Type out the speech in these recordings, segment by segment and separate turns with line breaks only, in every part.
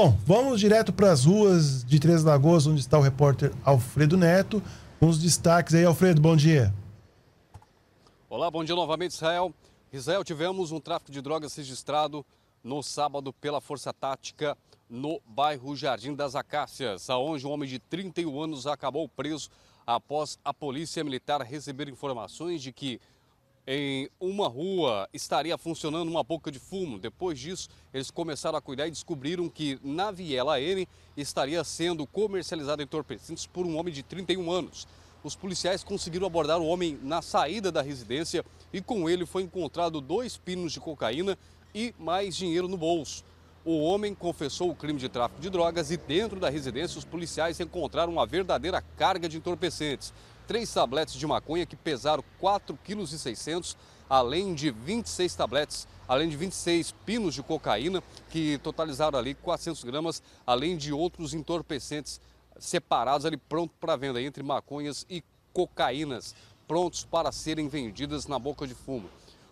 Bom, vamos direto para as ruas de Três Lagoas, onde está o repórter Alfredo Neto. Uns destaques aí, Alfredo, bom dia. Olá, bom dia novamente, Israel. Israel, tivemos um tráfico de drogas registrado no sábado pela Força Tática no bairro Jardim das Acácias, aonde um homem de 31 anos acabou preso após a polícia militar receber informações de que em uma rua estaria funcionando uma boca de fumo. Depois disso, eles começaram a cuidar e descobriram que na viela N estaria sendo comercializado entorpecentes por um homem de 31 anos. Os policiais conseguiram abordar o homem na saída da residência e com ele foi encontrado dois pinos de cocaína e mais dinheiro no bolso. O homem confessou o crime de tráfico de drogas e dentro da residência os policiais encontraram uma verdadeira carga de entorpecentes três tabletes de maconha que pesaram 4,6 kg, além de 26 tabletes, além de 26 pinos de cocaína, que totalizaram ali 400 gramas, além de outros entorpecentes separados ali pronto para venda, entre maconhas e cocaínas, prontos para serem vendidas na boca de fumo.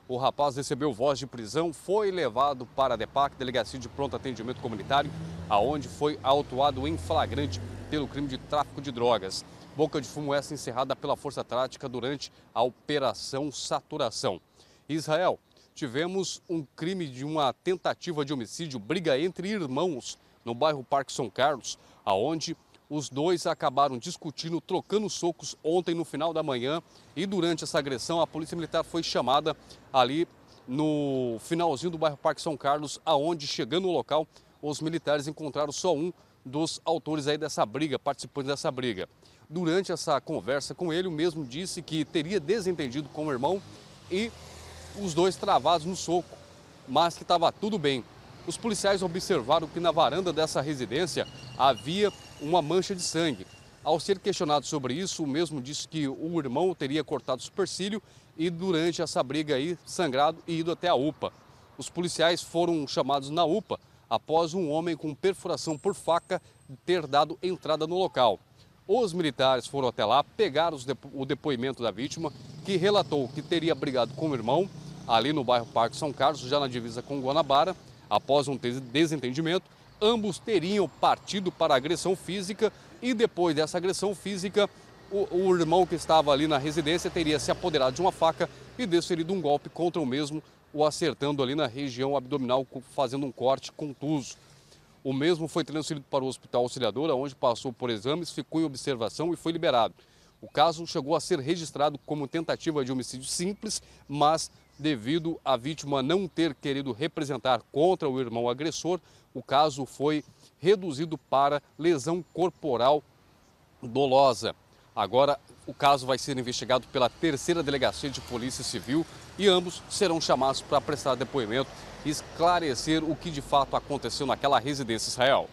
O rapaz recebeu voz de prisão, foi levado para a DEPAC, Delegacia de Pronto Atendimento Comunitário, aonde foi autuado em flagrante pelo crime de tráfico de drogas. Boca de fumo é essa encerrada pela Força Tática durante a Operação Saturação. Israel, tivemos um crime de uma tentativa de homicídio, briga entre irmãos no bairro Parque São Carlos, aonde os dois acabaram discutindo, trocando socos ontem no final da manhã e durante essa agressão a Polícia Militar foi chamada ali no finalzinho do bairro Parque São Carlos, aonde chegando no local os militares encontraram só um dos autores aí dessa briga, participantes dessa briga. Durante essa conversa com ele, o mesmo disse que teria desentendido com o irmão e os dois travados no soco, mas que estava tudo bem. Os policiais observaram que na varanda dessa residência havia uma mancha de sangue. Ao ser questionado sobre isso, o mesmo disse que o irmão teria cortado o supercílio e durante essa briga aí sangrado e ido até a UPA. Os policiais foram chamados na UPA após um homem com perfuração por faca ter dado entrada no local. Os militares foram até lá, pegaram o depoimento da vítima, que relatou que teria brigado com o irmão ali no bairro Parque São Carlos, já na divisa com Guanabara, após um desentendimento. Ambos teriam partido para agressão física e depois dessa agressão física, o, o irmão que estava ali na residência teria se apoderado de uma faca e desferido um golpe contra o mesmo, o acertando ali na região abdominal, fazendo um corte contuso. O mesmo foi transferido para o Hospital Auxiliadora, onde passou por exames, ficou em observação e foi liberado. O caso chegou a ser registrado como tentativa de homicídio simples, mas devido à vítima não ter querido representar contra o irmão agressor, o caso foi reduzido para lesão corporal dolosa. Agora, o caso vai ser investigado pela terceira delegacia de Polícia Civil e ambos serão chamados para prestar depoimento e esclarecer o que de fato aconteceu naquela residência Israel.